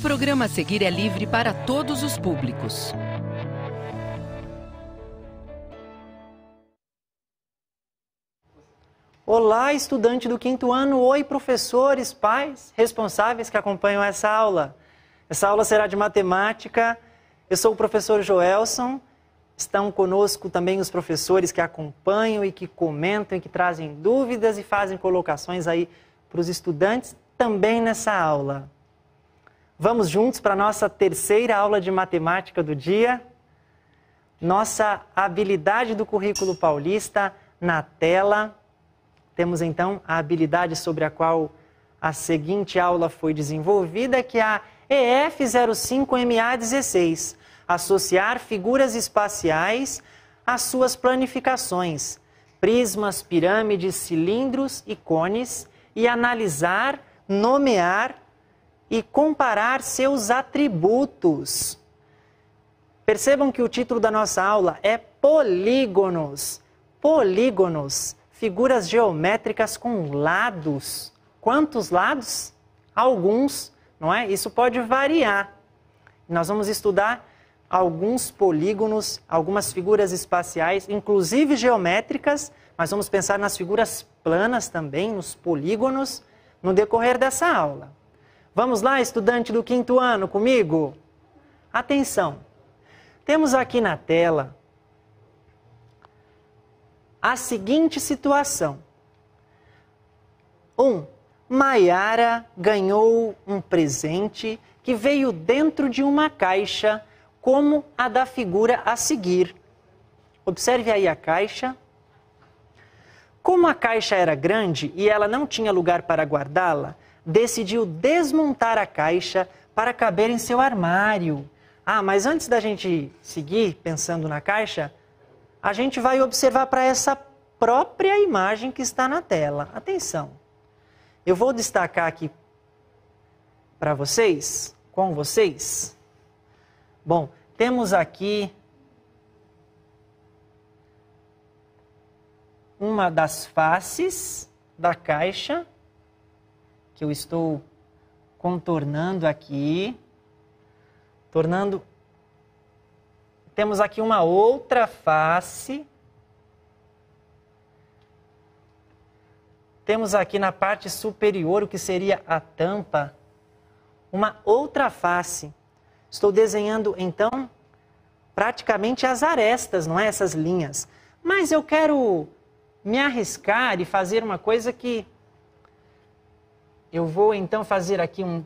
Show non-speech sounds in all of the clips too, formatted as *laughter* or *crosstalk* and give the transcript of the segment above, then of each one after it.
O programa a seguir é livre para todos os públicos. Olá, estudante do quinto ano! Oi, professores, pais, responsáveis que acompanham essa aula. Essa aula será de matemática. Eu sou o professor Joelson. Estão conosco também os professores que acompanham e que comentam e que trazem dúvidas e fazem colocações aí para os estudantes também nessa aula. Vamos juntos para a nossa terceira aula de matemática do dia. Nossa habilidade do currículo paulista na tela. Temos então a habilidade sobre a qual a seguinte aula foi desenvolvida, que é a EF05MA16, associar figuras espaciais às suas planificações, prismas, pirâmides, cilindros e cones, e analisar, nomear e comparar seus atributos. Percebam que o título da nossa aula é Polígonos. Polígonos, figuras geométricas com lados. Quantos lados? Alguns, não é? Isso pode variar. Nós vamos estudar alguns polígonos, algumas figuras espaciais, inclusive geométricas, mas vamos pensar nas figuras planas também, nos polígonos, no decorrer dessa aula. Vamos lá, estudante do quinto ano, comigo? Atenção! Temos aqui na tela a seguinte situação. 1. Um, Maiara ganhou um presente que veio dentro de uma caixa, como a da figura a seguir. Observe aí a caixa. Como a caixa era grande e ela não tinha lugar para guardá-la, decidiu desmontar a caixa para caber em seu armário. Ah, mas antes da gente seguir pensando na caixa, a gente vai observar para essa própria imagem que está na tela. Atenção. Eu vou destacar aqui para vocês, com vocês. Bom, temos aqui uma das faces da caixa que eu estou contornando aqui, tornando. Temos aqui uma outra face. Temos aqui na parte superior, o que seria a tampa, uma outra face. Estou desenhando, então, praticamente as arestas, não é? Essas linhas. Mas eu quero me arriscar e fazer uma coisa que eu vou então fazer aqui um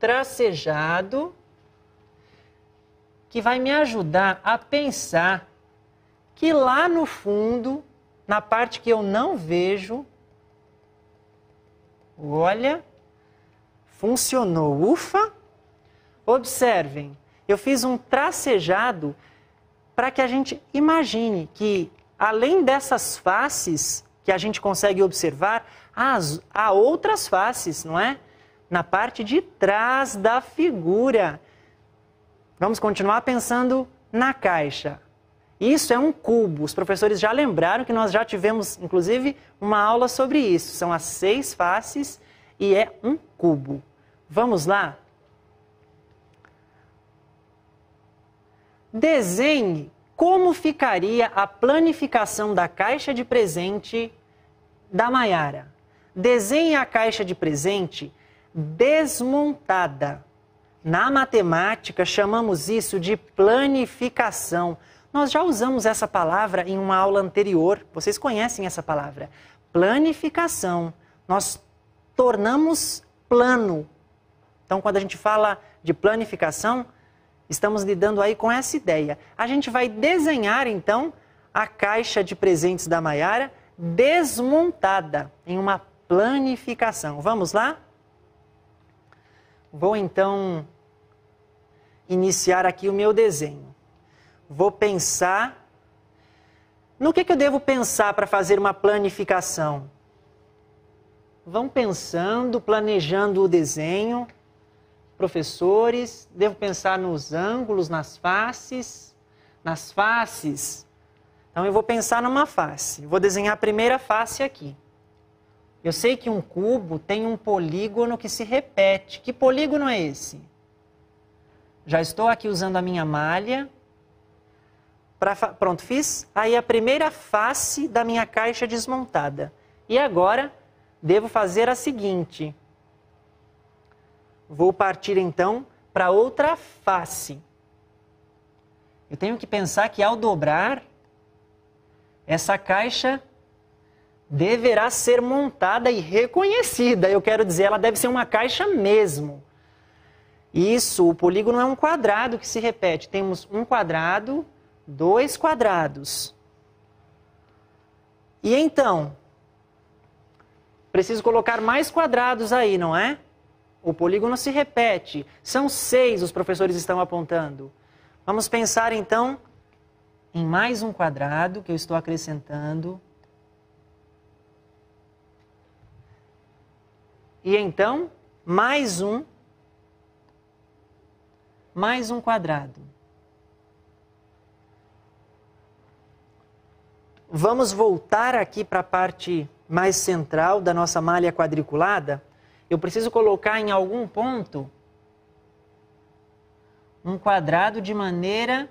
tracejado que vai me ajudar a pensar que lá no fundo, na parte que eu não vejo, olha, funcionou, ufa! Observem, eu fiz um tracejado para que a gente imagine que, além dessas faces que a gente consegue observar, as, há outras faces, não é? Na parte de trás da figura. Vamos continuar pensando na caixa. Isso é um cubo. Os professores já lembraram que nós já tivemos, inclusive, uma aula sobre isso. São as seis faces e é um cubo. Vamos lá? Desenhe como ficaria a planificação da caixa de presente da Maiara. Desenhe a caixa de presente desmontada. Na matemática, chamamos isso de planificação. Nós já usamos essa palavra em uma aula anterior, vocês conhecem essa palavra. Planificação. Nós tornamos plano. Então, quando a gente fala de planificação, estamos lidando aí com essa ideia. A gente vai desenhar, então, a caixa de presentes da Maiara desmontada em uma planificação. Vamos lá? Vou então iniciar aqui o meu desenho. Vou pensar. No que, que eu devo pensar para fazer uma planificação? Vão pensando, planejando o desenho. Professores, devo pensar nos ângulos, nas faces. Nas faces. Então eu vou pensar numa face. Vou desenhar a primeira face aqui. Eu sei que um cubo tem um polígono que se repete. Que polígono é esse? Já estou aqui usando a minha malha. Pra, pronto, fiz. Aí a primeira face da minha caixa desmontada. E agora devo fazer a seguinte. Vou partir então para outra face. Eu tenho que pensar que ao dobrar, essa caixa deverá ser montada e reconhecida. Eu quero dizer, ela deve ser uma caixa mesmo. Isso, o polígono é um quadrado que se repete. Temos um quadrado, dois quadrados. E então, preciso colocar mais quadrados aí, não é? O polígono se repete. São seis, os professores estão apontando. Vamos pensar então em mais um quadrado que eu estou acrescentando. E então, mais um, mais um quadrado. Vamos voltar aqui para a parte mais central da nossa malha quadriculada. Eu preciso colocar em algum ponto um quadrado de maneira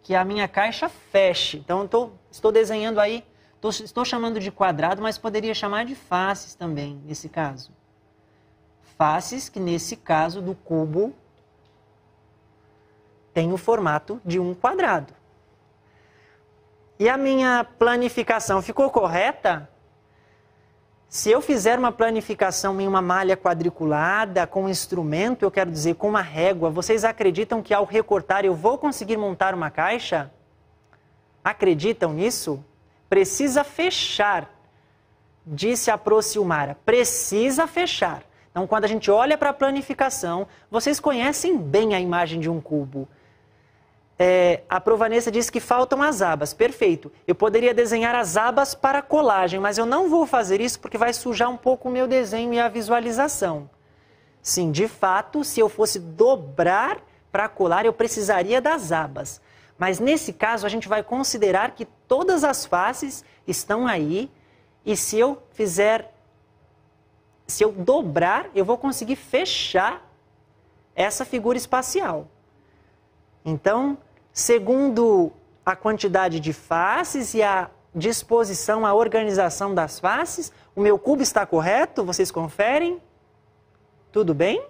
que a minha caixa feche. Então, tô, estou desenhando aí Tô, estou chamando de quadrado, mas poderia chamar de faces também, nesse caso. Faces que, nesse caso do cubo, tem o formato de um quadrado. E a minha planificação ficou correta? Se eu fizer uma planificação em uma malha quadriculada, com um instrumento, eu quero dizer, com uma régua, vocês acreditam que ao recortar eu vou conseguir montar uma caixa? Acreditam nisso? Precisa fechar disse a aproximar. Precisa fechar. Então, quando a gente olha para a planificação, vocês conhecem bem a imagem de um cubo. É, a Provanessa disse que faltam as abas. Perfeito. Eu poderia desenhar as abas para colagem, mas eu não vou fazer isso porque vai sujar um pouco o meu desenho e a visualização. Sim, de fato, se eu fosse dobrar para colar, eu precisaria das abas. Mas nesse caso, a gente vai considerar que todas as faces estão aí e se eu fizer, se eu dobrar, eu vou conseguir fechar essa figura espacial. Então, segundo a quantidade de faces e a disposição, a organização das faces, o meu cubo está correto? Vocês conferem? Tudo bem?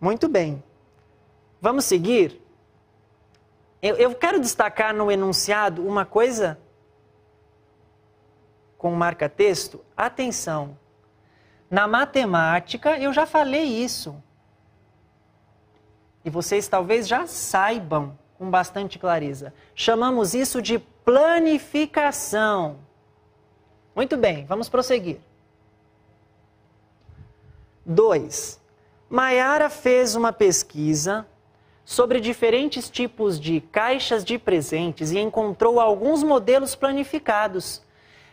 Muito bem. Vamos seguir eu, eu quero destacar no enunciado uma coisa com marca-texto. Atenção! Na matemática, eu já falei isso. E vocês talvez já saibam com bastante clareza. Chamamos isso de planificação. Muito bem, vamos prosseguir. 2. Maiara fez uma pesquisa sobre diferentes tipos de caixas de presentes e encontrou alguns modelos planificados.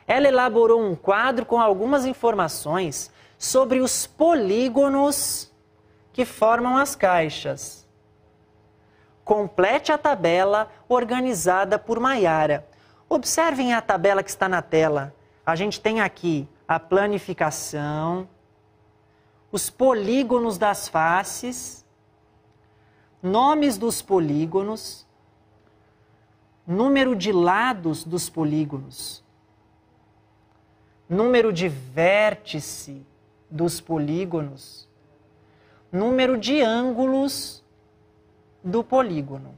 Ela elaborou um quadro com algumas informações sobre os polígonos que formam as caixas. Complete a tabela organizada por Maiara. Observem a tabela que está na tela. A gente tem aqui a planificação, os polígonos das faces nomes dos polígonos, número de lados dos polígonos, número de vértice dos polígonos, número de ângulos do polígono.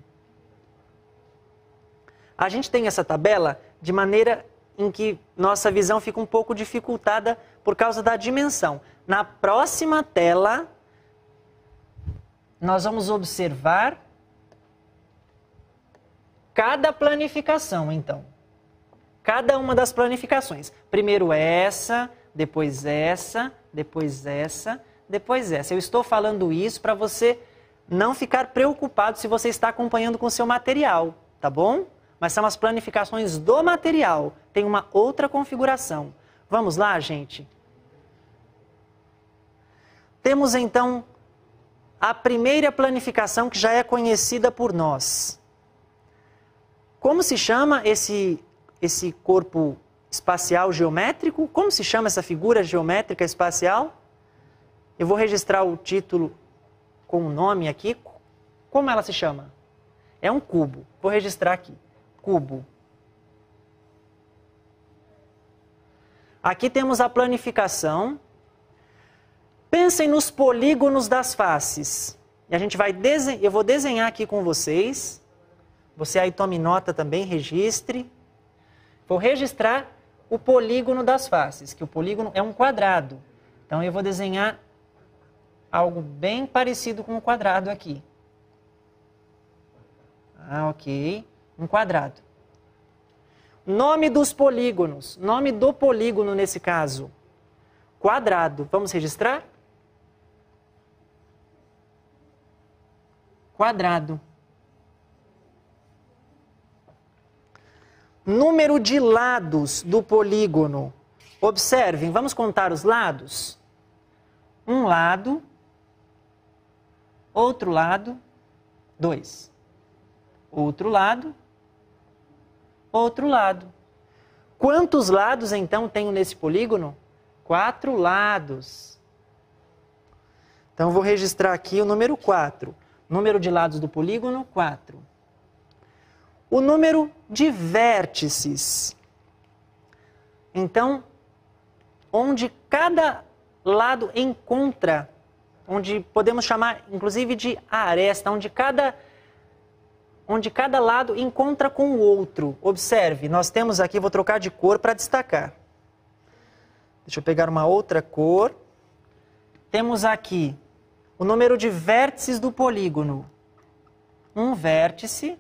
A gente tem essa tabela de maneira em que nossa visão fica um pouco dificultada por causa da dimensão. Na próxima tela, nós vamos observar cada planificação, então. Cada uma das planificações. Primeiro essa, depois essa, depois essa, depois essa. Eu estou falando isso para você não ficar preocupado se você está acompanhando com o seu material, tá bom? Mas são as planificações do material. Tem uma outra configuração. Vamos lá, gente? Temos então a primeira planificação que já é conhecida por nós. Como se chama esse, esse corpo espacial geométrico? Como se chama essa figura geométrica espacial? Eu vou registrar o título com o nome aqui. Como ela se chama? É um cubo. Vou registrar aqui. Cubo. Aqui temos a planificação Pensem nos polígonos das faces. E a gente vai eu vou desenhar aqui com vocês. Você aí tome nota também, registre. Vou registrar o polígono das faces, que o polígono é um quadrado. Então eu vou desenhar algo bem parecido com o um quadrado aqui. Ah, ok. Um quadrado. Nome dos polígonos. Nome do polígono nesse caso. Quadrado. Vamos registrar? quadrado. Número de lados do polígono. Observem, vamos contar os lados? Um lado, outro lado, dois. Outro lado, outro lado. Quantos lados então tenho nesse polígono? Quatro lados. Então vou registrar aqui o número 4. Número de lados do polígono, 4. O número de vértices. Então, onde cada lado encontra, onde podemos chamar inclusive de aresta, onde cada onde cada lado encontra com o outro. Observe, nós temos aqui, vou trocar de cor para destacar. Deixa eu pegar uma outra cor. Temos aqui o número de vértices do polígono. Um vértice,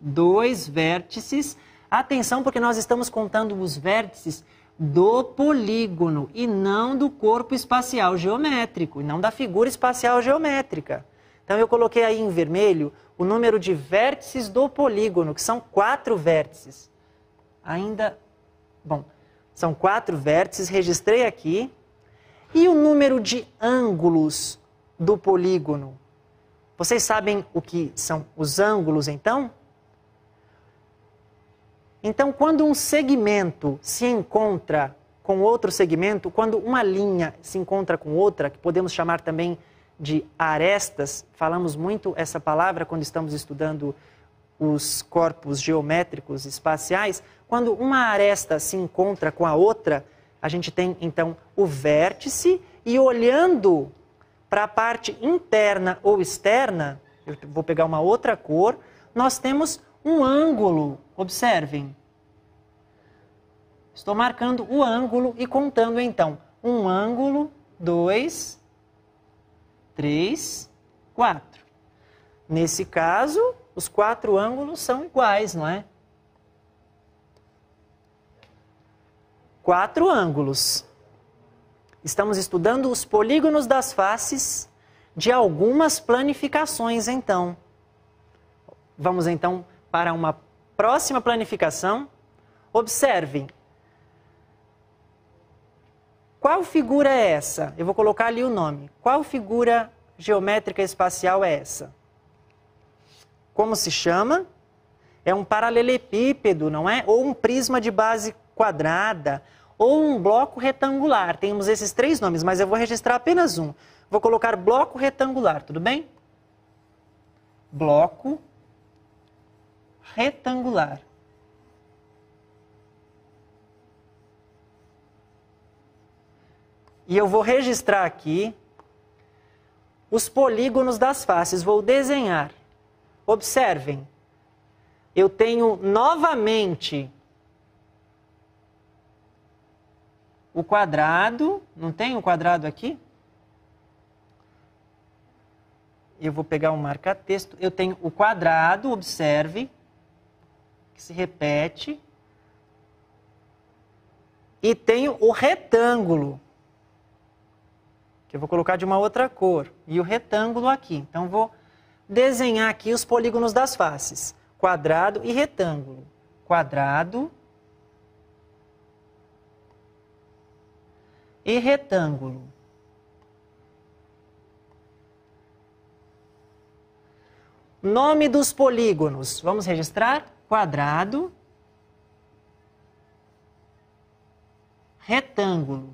dois vértices. Atenção, porque nós estamos contando os vértices do polígono e não do corpo espacial geométrico, e não da figura espacial geométrica. Então, eu coloquei aí em vermelho o número de vértices do polígono, que são quatro vértices. Ainda. Bom, são quatro vértices, registrei aqui. E o número de ângulos do polígono? Vocês sabem o que são os ângulos, então? Então, quando um segmento se encontra com outro segmento, quando uma linha se encontra com outra, que podemos chamar também de arestas, falamos muito essa palavra quando estamos estudando os corpos geométricos espaciais, quando uma aresta se encontra com a outra, a gente tem então o vértice e olhando para a parte interna ou externa, eu vou pegar uma outra cor, nós temos um ângulo. Observem. Estou marcando o ângulo e contando então. Um ângulo, dois, três, quatro. Nesse caso, os quatro ângulos são iguais, não é? quatro ângulos. Estamos estudando os polígonos das faces de algumas planificações, então. Vamos então para uma próxima planificação. Observe Qual figura é essa? Eu vou colocar ali o nome. Qual figura geométrica espacial é essa? Como se chama? É um paralelepípedo, não é? Ou um prisma de base quadrada ou um bloco retangular. Temos esses três nomes, mas eu vou registrar apenas um. Vou colocar bloco retangular, tudo bem? Bloco retangular. E eu vou registrar aqui os polígonos das faces. Vou desenhar. Observem, eu tenho novamente o quadrado, não tem o um quadrado aqui? Eu vou pegar um marca-texto. Eu tenho o quadrado, observe, que se repete. E tenho o retângulo, que eu vou colocar de uma outra cor. E o retângulo aqui. Então, vou desenhar aqui os polígonos das faces. Quadrado e retângulo. Quadrado, e retângulo. Nome dos polígonos. Vamos registrar? Quadrado. Retângulo.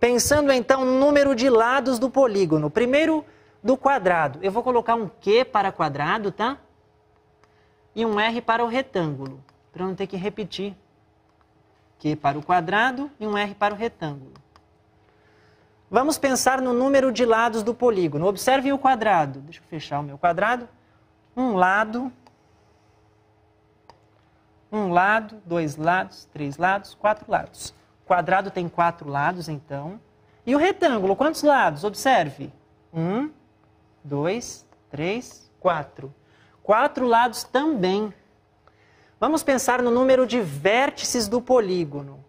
Pensando então no número de lados do polígono. Primeiro, do quadrado. Eu vou colocar um Q para quadrado, tá? e um R para o retângulo, para não ter que repetir. Q para o quadrado e um R para o retângulo. Vamos pensar no número de lados do polígono. Observe o quadrado. Deixa eu fechar o meu quadrado. Um lado, um lado, dois lados, três lados, quatro lados. O quadrado tem quatro lados, então. E o retângulo, quantos lados? Observe. Um, dois, três, quatro. Quatro lados também. Vamos pensar no número de vértices do polígono.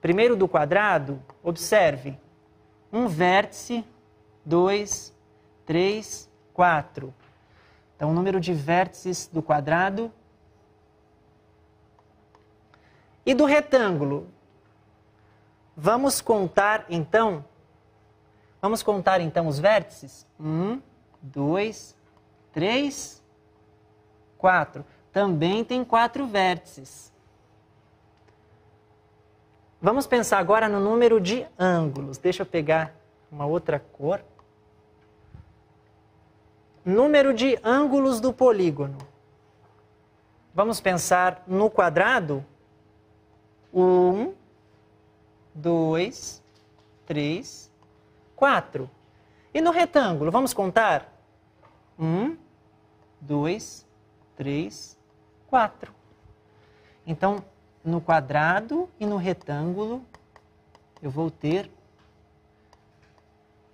Primeiro do quadrado, observe. Um vértice, dois, três, quatro. Então, o número de vértices do quadrado. E do retângulo? Vamos contar, então, vamos contar, então, os vértices? Um, dois, três, 4, também tem quatro vértices. Vamos pensar agora no número de ângulos. Deixa eu pegar uma outra cor. Número de ângulos do polígono. Vamos pensar no quadrado? 1, 2, 3, 4. E no retângulo, vamos contar? 1, 2, 3. 3, 4. Então, no quadrado e no retângulo, eu vou ter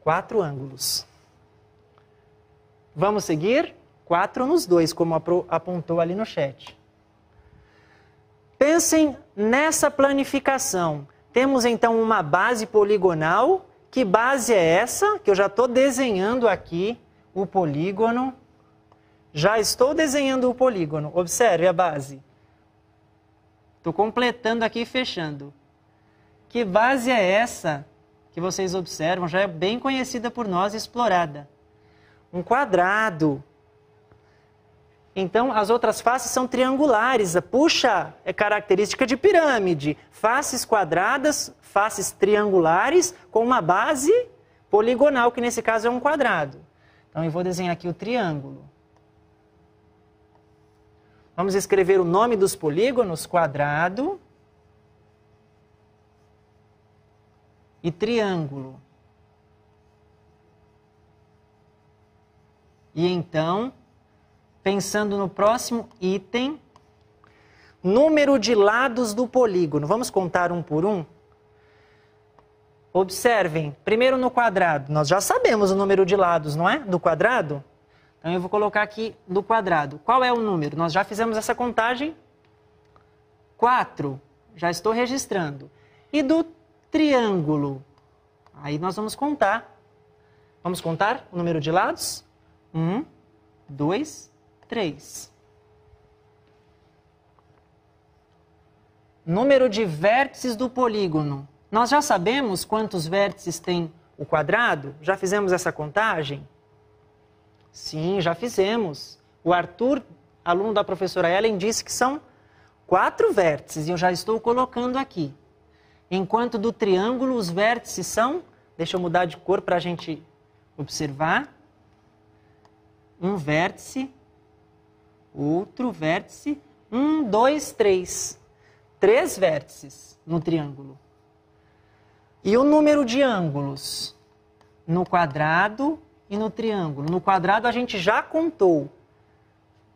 quatro ângulos. Vamos seguir? Quatro nos dois, como apontou ali no chat. Pensem nessa planificação. Temos então uma base poligonal. Que base é essa? Que eu já estou desenhando aqui o polígono já estou desenhando o polígono. Observe a base. Estou completando aqui e fechando. Que base é essa que vocês observam? Já é bem conhecida por nós e explorada. Um quadrado. Então, as outras faces são triangulares. Puxa, é característica de pirâmide. Faces quadradas, faces triangulares com uma base poligonal, que nesse caso é um quadrado. Então, eu vou desenhar aqui o triângulo. Vamos escrever o nome dos polígonos, quadrado e triângulo. E então, pensando no próximo item, número de lados do polígono. Vamos contar um por um? Observem, primeiro no quadrado, nós já sabemos o número de lados, não é? Do quadrado? Então eu vou colocar aqui do quadrado. Qual é o número? Nós já fizemos essa contagem. 4. Já estou registrando. E do triângulo? Aí nós vamos contar. Vamos contar o número de lados? 1, 2, 3. Número de vértices do polígono. Nós já sabemos quantos vértices tem o quadrado? Já fizemos essa contagem? Sim, já fizemos. O Arthur, aluno da professora Ellen, disse que são quatro vértices, e eu já estou colocando aqui. Enquanto do triângulo, os vértices são. Deixa eu mudar de cor para a gente observar. Um vértice, outro vértice, um, dois, três. Três vértices no triângulo. E o número de ângulos? No quadrado, e no triângulo. No quadrado a gente já contou.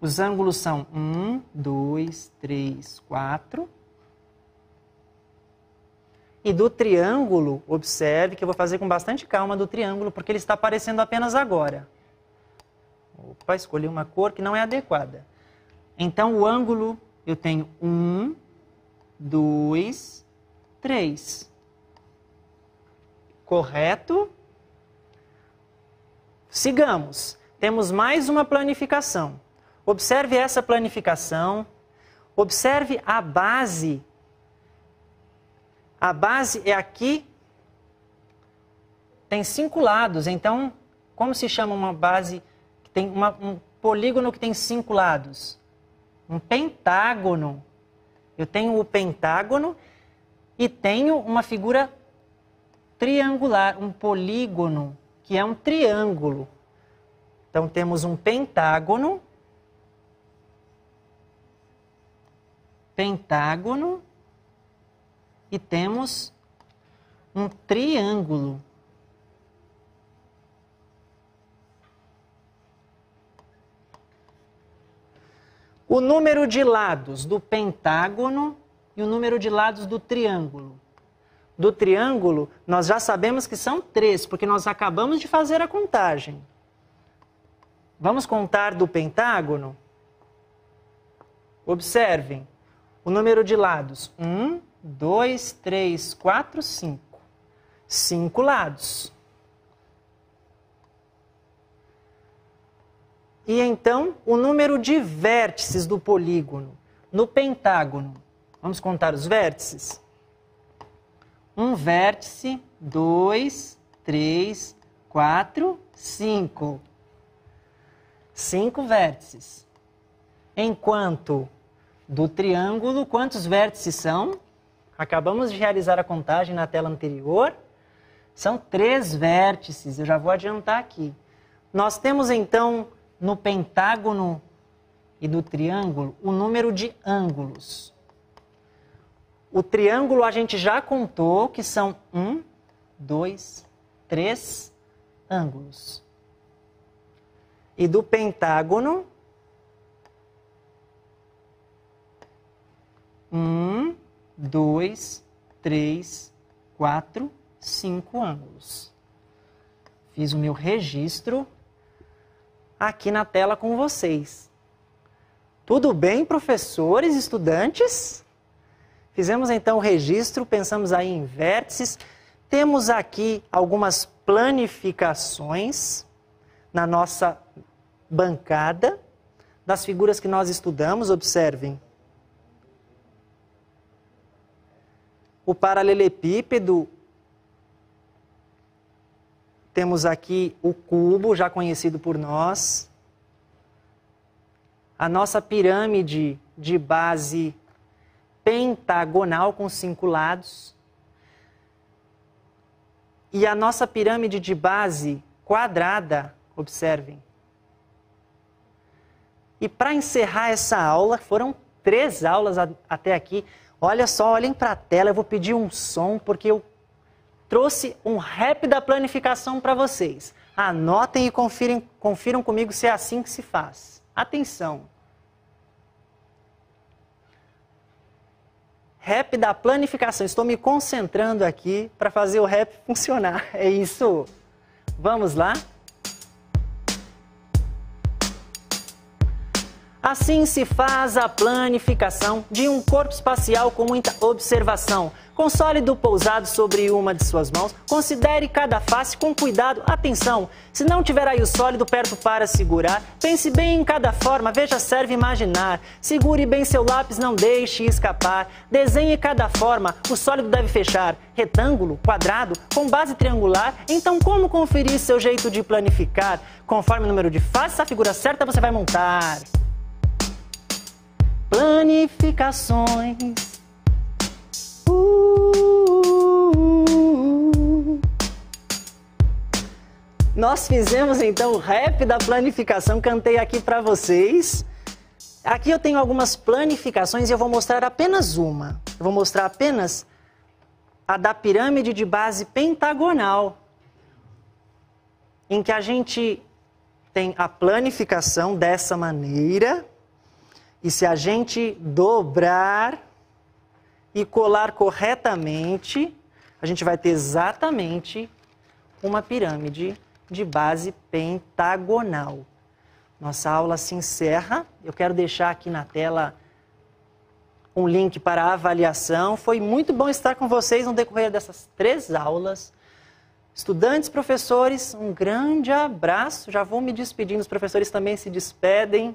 Os ângulos são 1, 2, 3, 4. E do triângulo, observe que eu vou fazer com bastante calma do triângulo, porque ele está aparecendo apenas agora. Opa, escolhi uma cor que não é adequada. Então, o ângulo, eu tenho 1, 2, 3. Correto? Sigamos. Temos mais uma planificação. Observe essa planificação. Observe a base. A base é aqui. Tem cinco lados. Então, como se chama uma base que tem uma, um polígono que tem cinco lados? Um pentágono. Eu tenho o pentágono e tenho uma figura triangular, um polígono que é um triângulo. Então temos um pentágono, pentágono e temos um triângulo. O número de lados do pentágono e o número de lados do triângulo do triângulo, nós já sabemos que são três, porque nós acabamos de fazer a contagem. Vamos contar do pentágono? Observem o número de lados: um, dois, três, quatro, cinco. Cinco lados. E então o número de vértices do polígono no pentágono. Vamos contar os vértices? um vértice, dois, três, quatro, cinco. Cinco vértices. Enquanto do triângulo, quantos vértices são? Acabamos de realizar a contagem na tela anterior. São três vértices, eu já vou adiantar aqui. Nós temos então no pentágono e do triângulo o número de ângulos. O triângulo a gente já contou que são um, dois, três ângulos. E do pentágono, um, dois, três, quatro, cinco ângulos. Fiz o meu registro aqui na tela com vocês. Tudo bem, professores, estudantes? Fizemos então o registro, pensamos aí em vértices, temos aqui algumas planificações na nossa bancada das figuras que nós estudamos, observem. O paralelepípedo, temos aqui o cubo, já conhecido por nós. A nossa pirâmide de base pentagonal com cinco lados. E a nossa pirâmide de base quadrada, observem. E para encerrar essa aula, foram três aulas a, até aqui. Olha só, olhem para a tela, eu vou pedir um som, porque eu trouxe um rap da planificação para vocês. Anotem e confiram, confiram comigo se é assim que se faz. Atenção! Rap da planificação. Estou me concentrando aqui para fazer o rap *laughs* funcionar. É isso. Vamos lá? Assim se faz a planificação de um corpo espacial com muita observação. Com sólido pousado sobre uma de suas mãos, considere cada face com cuidado, atenção. Se não tiver aí o sólido perto para segurar, pense bem em cada forma, veja, serve imaginar. Segure bem seu lápis, não deixe escapar. Desenhe cada forma, o sólido deve fechar. Retângulo, quadrado, com base triangular. Então, como conferir seu jeito de planificar? Conforme o número de faces, a figura certa você vai montar planificações. Uh, nós fizemos então o rap da planificação, cantei aqui para vocês. Aqui eu tenho algumas planificações e eu vou mostrar apenas uma. Eu vou mostrar apenas a da pirâmide de base pentagonal, em que a gente tem a planificação dessa maneira. E se a gente dobrar e colar corretamente, a gente vai ter exatamente uma pirâmide de base pentagonal. Nossa aula se encerra. Eu quero deixar aqui na tela um link para a avaliação. Foi muito bom estar com vocês no decorrer dessas três aulas. Estudantes, professores, um grande abraço. Já vou me despedindo, os professores também se despedem.